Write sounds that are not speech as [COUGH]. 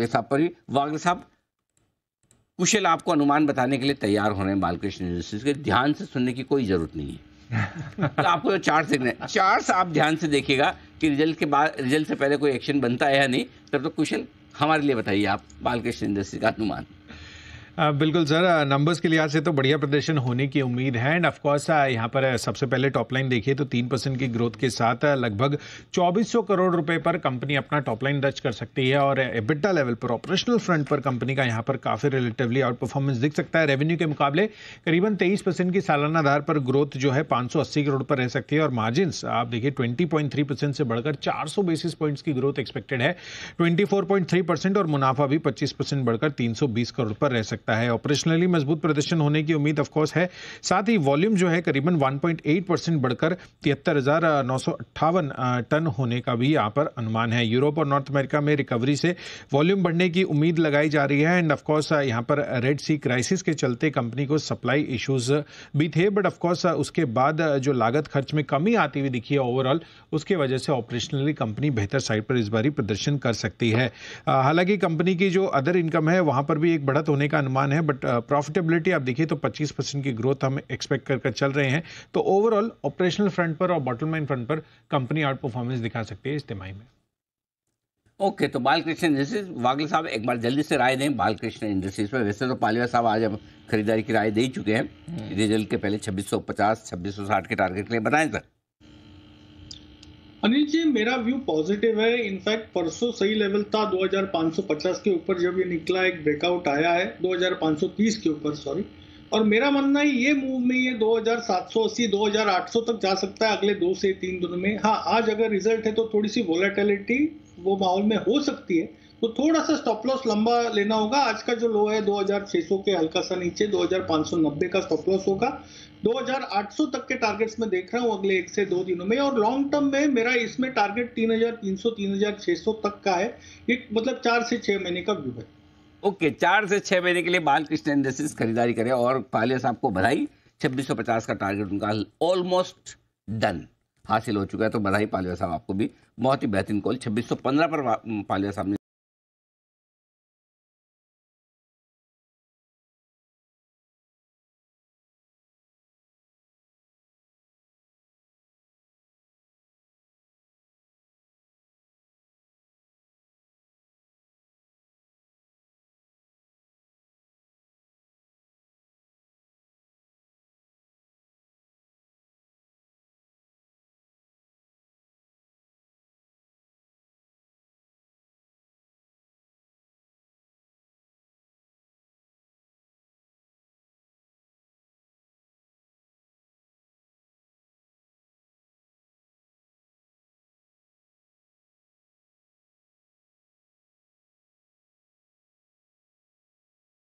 साहब पर साहब कुशल आपको अनुमान बताने के लिए तैयार हो रहे हैं बालकृष्ण यूनिवर्सिटी के ध्यान से सुनने की कोई जरूरत नहीं है [LAUGHS] तो आपको जो चार्ट देखने चार्ट आप ध्यान से देखिएगा कि रिजल्ट के बाद रिजल्ट से पहले कोई एक्शन बनता है या नहीं तब तो कुशल हमारे लिए बताइए आप बालकृष्ण इंडस्ट्री का अनुमान बिल्कुल सर नंबर्स के लिहाज से तो बढ़िया प्रदर्शन होने की उम्मीद है एंड ऑफकोर्स यहाँ पर सबसे पहले टॉप लाइन देखिए तो तीन परसेंट की ग्रोथ के साथ लगभग 2400 करोड़ रुपए पर कंपनी अपना टॉप लाइन दर्ज कर सकती है और एबिटा लेवल पर ऑपरेशनल फ्रंट पर कंपनी का यहाँ पर काफ़ी रिलेटिवली आउट परफॉर्मेंस दिख सकता है रेवेन्यू के मुकाबले करीबन तेईस परसेंट की सालाना आधार पर ग्रोथ जो है पांच करोड़ पर रह सकती है और मार्जिन आप देखिए ट्वेंटी परसेंट से बढ़कर चार बेसिस पॉइंट्स की ग्रोथ एक्सपेक्टेड है ट्वेंटी परसेंट और मुनाफा भी पच्चीस परसेंट बढ़कर तीन करोड़ पर रह सकता सकता है ऑपरेशनली मजबूत प्रदर्शन होने की उम्मीद ऑफकोर्स है साथ ही वॉल्यूम जो है करीबन 1.8 परसेंट बढ़कर तिहत्तर टन होने का भी यहाँ पर अनुमान है यूरोप और नॉर्थ अमेरिका में रिकवरी से वॉल्यूम बढ़ने की उम्मीद लगाई जा रही है एंड ऑफकोर्स यहाँ पर रेड सी क्राइसिस के चलते कंपनी को सप्लाई इश्यूज भी थे बट ऑफकोर्स उसके बाद जो लागत खर्च में कमी आती हुई दिखी है ओवरऑल उसके वजह से ऑपरेशनली कंपनी बेहतर साइड पर इस बारी प्रदर्शन कर सकती है हालांकि कंपनी की जो अदर इनकम है वहां पर भी एक बढ़त होने का अनुमान अनुमान है बट प्रॉफिटेबिलिटी uh, आप देखिए तो 25 परसेंट की ग्रोथ हम एक्सपेक्ट करके चल रहे हैं तो ओवरऑल ऑपरेशनल फ्रंट पर और बॉटम लाइन फ्रंट पर कंपनी आउट परफॉर्मेंस दिखा सकती है इस तिमाही में ओके okay, तो बालकृष्ण इंडस्ट्रीज वागले साहब एक बार जल्दी से राय दें बालकृष्ण इंडस्ट्रीज पर वैसे तो पालिया साहब आज हम खरीदारी की राय दे ही चुके हैं रिजल्ट हम्म। के पहले 2650 2660 के टारगेट के लिए बताएं सर अनिल जी मेरा व्यू पॉजिटिव है इनफैक्ट परसों सही लेवल था 2550 के ऊपर जब ये निकला एक ब्रेकआउट आया है 2530 के ऊपर सॉरी और मेरा मानना है ये मूव में ये 2780 2800 तक जा सकता है अगले दो से तीन दिनों में हाँ आज अगर रिजल्ट है तो थोड़ी सी वॉलेटिलिटी वो माहौल में हो सकती है तो थोड़ा सा स्टॉप लॉस लंबा लेना होगा आज का जो लो है 2600 के हल्का सा नीचे 2590 का स्टॉप लॉस होगा 2800 तक के टारगेट्स में देख रहा हूँ अगले एक से दो दिनों में और लॉन्ग टर्म में मेरा इसमें टारगेट 3300 3600 तक का है एक मतलब चार से छह महीने का व्यू है ओके okay, चार से छह महीने के लिए बालकृष्ण इंडस्ट्रीज खरीदारी करें और पालिया साहब को बधाई छब्बीस का टारगेट उनका ऑलमोस्ट डन हासिल हो चुका है तो बधाई पालिया साहब आपको भी बहुत ही बेहतरीन कॉल 2615 पर पालिया साहब ने